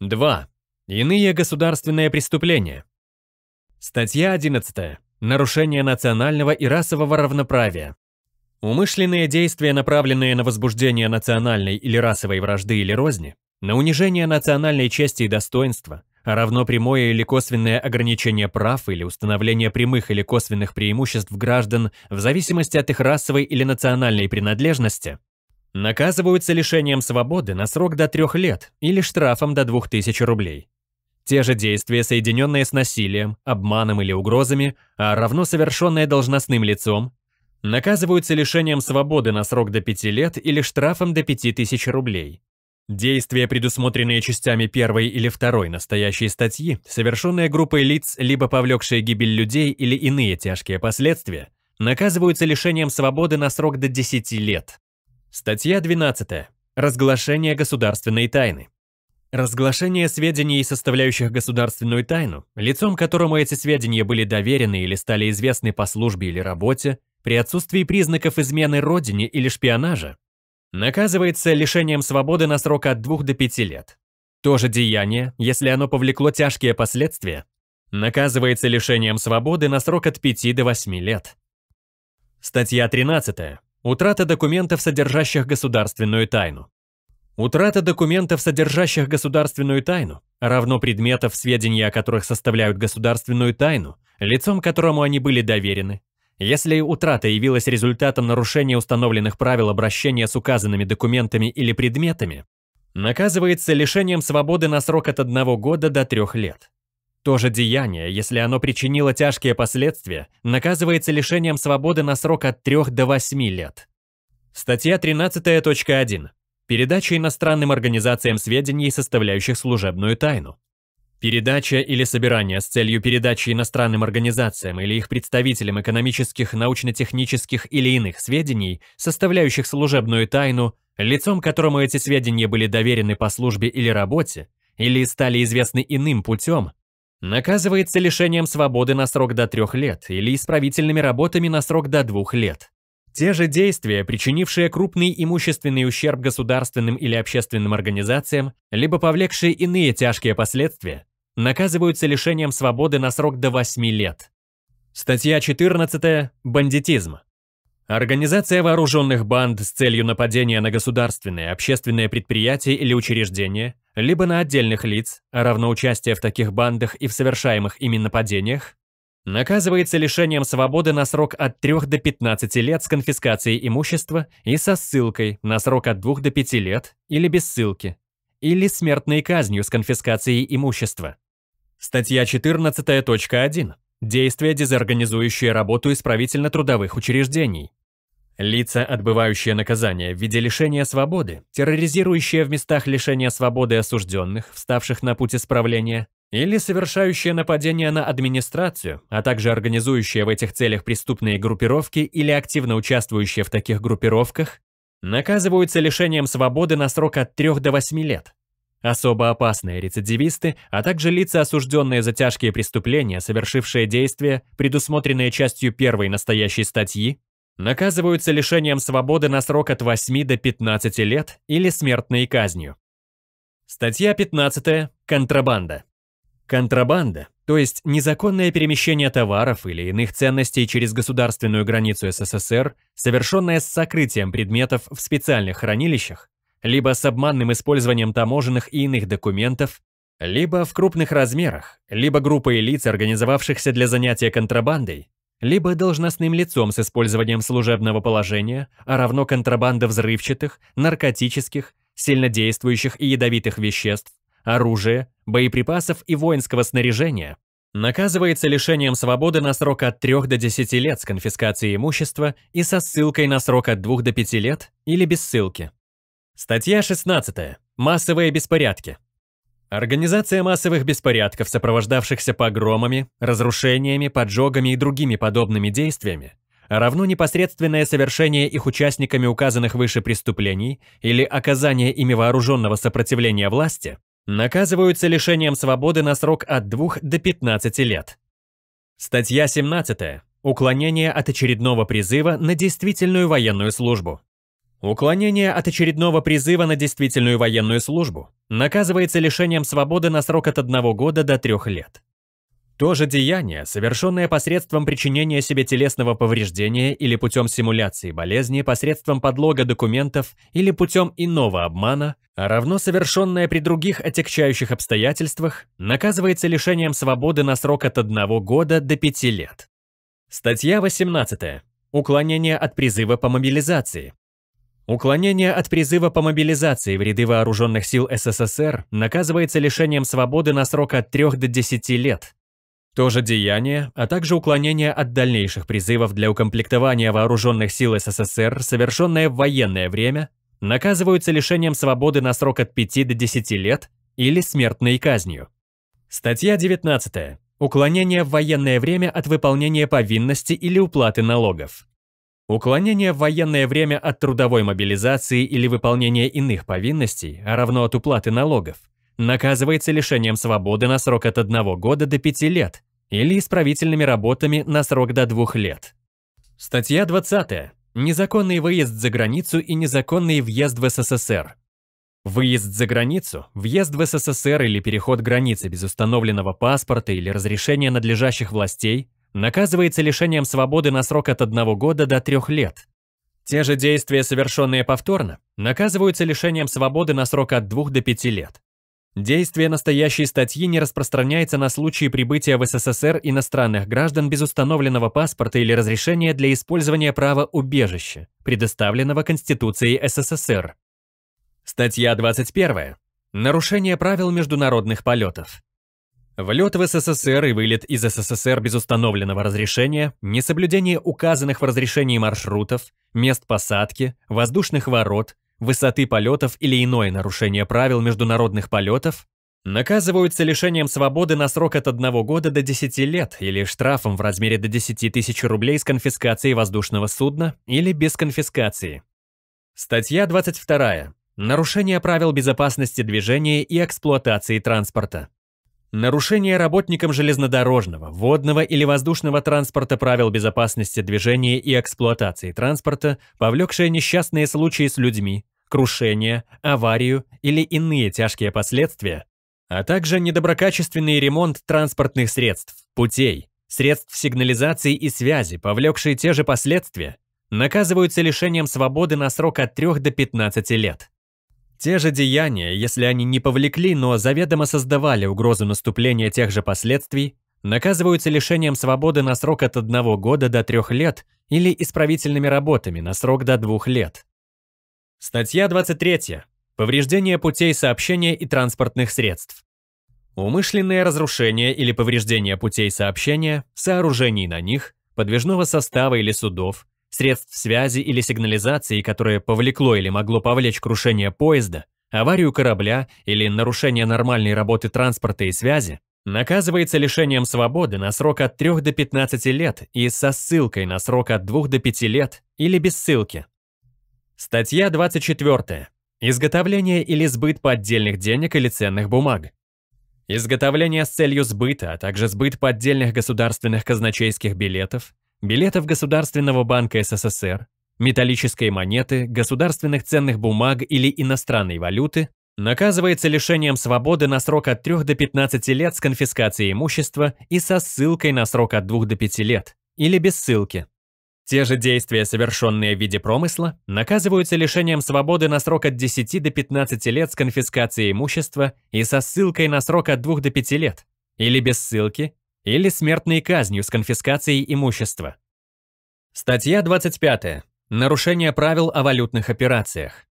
2. Иные государственные преступления. Статья 11. Нарушение национального и расового равноправия. Умышленные действия, направленные на возбуждение национальной или расовой вражды или розни, на унижение национальной чести и достоинства, а равно прямое или косвенное ограничение прав или установление прямых или косвенных преимуществ граждан в зависимости от их расовой или национальной принадлежности, Наказываются лишением свободы на срок до трех лет или штрафом до 2000 рублей. Те же действия, соединенные с насилием, обманом или угрозами, а равно совершенные должностным лицом, наказываются лишением свободы на срок до 5 лет или штрафом до 5000 рублей. Действия, предусмотренные частями первой или второй настоящей статьи, совершенные группой лиц, либо повлекшие гибель людей или иные тяжкие последствия, наказываются лишением свободы на срок до 10 лет. Статья 12. Разглашение государственной тайны. Разглашение сведений, составляющих государственную тайну, лицом которому эти сведения были доверены или стали известны по службе или работе, при отсутствии признаков измены родине или шпионажа, наказывается лишением свободы на срок от 2 до 5 лет. То же деяние, если оно повлекло тяжкие последствия, наказывается лишением свободы на срок от 5 до 8 лет. Статья 13. Утрата документов, содержащих государственную тайну. Утрата документов, содержащих государственную тайну, равно предметов, сведения о которых составляют государственную тайну, лицом которому они были доверены. Если утрата явилась результатом нарушения установленных правил обращения с указанными документами или предметами, наказывается лишением свободы на срок от одного года до трех лет. То же деяние, если оно причинило тяжкие последствия, наказывается лишением свободы на срок от 3 до 8 лет. Статья 13.1. Передача иностранным организациям сведений, составляющих служебную тайну. Передача или собирание с целью передачи иностранным организациям или их представителям экономических, научно-технических или иных сведений, составляющих служебную тайну, лицом которому эти сведения были доверены по службе или работе, или стали известны иным путем, Наказывается лишением свободы на срок до трех лет или исправительными работами на срок до двух лет. Те же действия, причинившие крупный имущественный ущерб государственным или общественным организациям, либо повлекшие иные тяжкие последствия, наказываются лишением свободы на срок до 8 лет. Статья 14. Бандитизм. Организация вооруженных банд с целью нападения на государственное, общественное предприятие или учреждение, либо на отдельных лиц, а равно участие в таких бандах и в совершаемых ими нападениях, наказывается лишением свободы на срок от 3 до 15 лет с конфискацией имущества и со ссылкой на срок от 2 до 5 лет или без ссылки, или смертной казнью с конфискацией имущества. Статья 14.1. Действия, дезорганизующие работу исправительно-трудовых учреждений. Лица, отбывающие наказание в виде лишения свободы, терроризирующие в местах лишения свободы осужденных, вставших на путь исправления, или совершающие нападения на администрацию, а также организующие в этих целях преступные группировки или активно участвующие в таких группировках, наказываются лишением свободы на срок от 3 до 8 лет. Особо опасные рецидивисты, а также лица, осужденные за тяжкие преступления, совершившие действия, предусмотренные частью первой настоящей статьи, наказываются лишением свободы на срок от 8 до 15 лет или смертной казнью. Статья 15. Контрабанда. Контрабанда, то есть незаконное перемещение товаров или иных ценностей через государственную границу СССР, совершенное с сокрытием предметов в специальных хранилищах, либо с обманным использованием таможенных и иных документов, либо в крупных размерах, либо группой лиц, организовавшихся для занятия контрабандой, либо должностным лицом с использованием служебного положения, а равно контрабанда взрывчатых, наркотических, сильнодействующих и ядовитых веществ, оружия, боеприпасов и воинского снаряжения, наказывается лишением свободы на срок от 3 до 10 лет с конфискацией имущества и со ссылкой на срок от 2 до 5 лет или без ссылки. Статья 16. Массовые беспорядки. Организация массовых беспорядков, сопровождавшихся погромами, разрушениями, поджогами и другими подобными действиями, равно непосредственное совершение их участниками указанных выше преступлений или оказание ими вооруженного сопротивления власти, наказываются лишением свободы на срок от 2 до 15 лет. Статья 17. Уклонение от очередного призыва на действительную военную службу. Уклонение от очередного призыва на действительную военную службу наказывается лишением свободы на срок от одного года до трех лет. То же деяние, совершенное посредством причинения себе телесного повреждения или путем симуляции болезни, посредством подлога документов или путем иного обмана, равно совершенное при других отягчающих обстоятельствах, наказывается лишением свободы на срок от одного года до пяти лет. Статья 18. Уклонение от призыва по мобилизации, Уклонение от призыва по мобилизации в ряды вооруженных сил СССР наказывается лишением свободы на срок от 3 до 10 лет. То же деяние, а также уклонение от дальнейших призывов для укомплектования вооруженных сил СССР, совершенное в военное время, наказываются лишением свободы на срок от 5 до 10 лет или смертной казнью. Статья 19. Уклонение в военное время от выполнения повинности или уплаты налогов. Уклонение в военное время от трудовой мобилизации или выполнения иных повинностей, а равно от уплаты налогов, наказывается лишением свободы на срок от 1 года до 5 лет или исправительными работами на срок до 2 лет. Статья 20. Незаконный выезд за границу и незаконный въезд в СССР. Выезд за границу, въезд в СССР или переход границы без установленного паспорта или разрешения надлежащих властей наказывается лишением свободы на срок от 1 года до 3 лет. Те же действия, совершенные повторно, наказываются лишением свободы на срок от 2 до 5 лет. Действие настоящей статьи не распространяется на случаи прибытия в СССР иностранных граждан без установленного паспорта или разрешения для использования права убежища, предоставленного Конституцией СССР. Статья 21. Нарушение правил международных полетов. Влет в СССР и вылет из СССР без установленного разрешения, несоблюдение указанных в разрешении маршрутов, мест посадки, воздушных ворот, высоты полетов или иное нарушение правил международных полетов наказываются лишением свободы на срок от 1 года до 10 лет или штрафом в размере до 10 тысяч рублей с конфискацией воздушного судна или без конфискации. Статья 22. Нарушение правил безопасности движения и эксплуатации транспорта. Нарушение работникам железнодорожного, водного или воздушного транспорта правил безопасности движения и эксплуатации транспорта, повлекшее несчастные случаи с людьми, крушение, аварию или иные тяжкие последствия, а также недоброкачественный ремонт транспортных средств, путей, средств сигнализации и связи, повлекшие те же последствия, наказываются лишением свободы на срок от 3 до 15 лет. Те же деяния, если они не повлекли, но заведомо создавали угрозу наступления тех же последствий, наказываются лишением свободы на срок от 1 года до 3 лет или исправительными работами на срок до 2 лет. Статья 23. Повреждение путей сообщения и транспортных средств. Умышленное разрушение или повреждение путей сообщения, сооружений на них, подвижного состава или судов, средств связи или сигнализации, которое повлекло или могло повлечь крушение поезда, аварию корабля или нарушение нормальной работы транспорта и связи, наказывается лишением свободы на срок от 3 до 15 лет и со ссылкой на срок от 2 до 5 лет или без ссылки. Статья 24. Изготовление или сбыт поддельных денег или ценных бумаг. Изготовление с целью сбыта, а также сбыт поддельных государственных казначейских билетов, билетов Государственного банка СССР, металлической монеты, государственных ценных бумаг или иностранной валюты, наказывается лишением свободы на срок от 3 до 15 лет с конфискацией имущества и со ссылкой на срок от 2 до 5 лет или без ссылки. Те же действия, совершенные в виде промысла, наказываются лишением свободы на срок от 10 до 15 лет с конфискацией имущества и со ссылкой на срок от 2 до 5 лет или без ссылки или смертной казнью с конфискацией имущества. Статья 25. Нарушение правил о валютных операциях.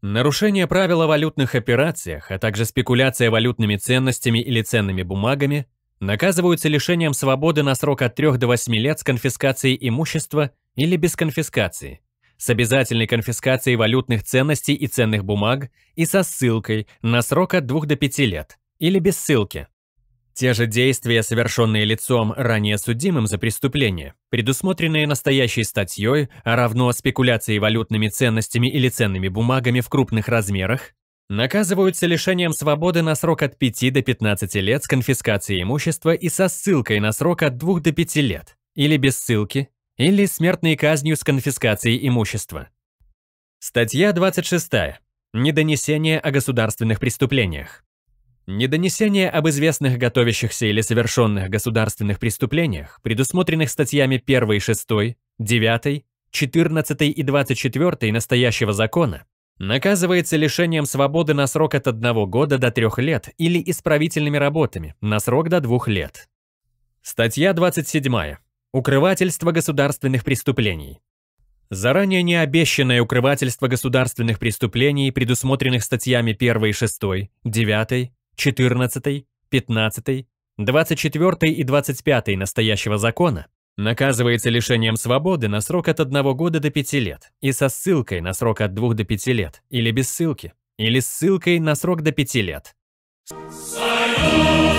Нарушение правил о валютных операциях, а также спекуляция валютными ценностями или ценными бумагами наказываются лишением свободы на срок от 3 до 8 лет с конфискацией имущества или без конфискации, с обязательной конфискацией валютных ценностей и ценных бумаг и со ссылкой на срок от 2 до 5 лет или без ссылки, те же действия, совершенные лицом, ранее судимым за преступление, предусмотренные настоящей статьей, а равно спекуляции валютными ценностями или ценными бумагами в крупных размерах, наказываются лишением свободы на срок от 5 до 15 лет с конфискацией имущества и со ссылкой на срок от 2 до 5 лет, или без ссылки, или смертной казнью с конфискацией имущества. Статья 26. Недонесение о государственных преступлениях. Недонесение об известных готовящихся или совершенных государственных преступлениях, предусмотренных статьями 1 и 6, 9, 14 и 24 настоящего закона, наказывается лишением свободы на срок от 1 года до 3 лет или исправительными работами на срок до 2 лет. Статья 27. Укрывательство государственных преступлений. Заранее необещанное укрывательство государственных преступлений, предусмотренных статьями 1 и 6, 9, 14, 15, 24 и 25 настоящего закона наказывается лишением свободы на срок от 1 года до 5 лет и со ссылкой на срок от 2 до 5 лет или без ссылки, или с ссылкой на срок до 5 лет. Союз!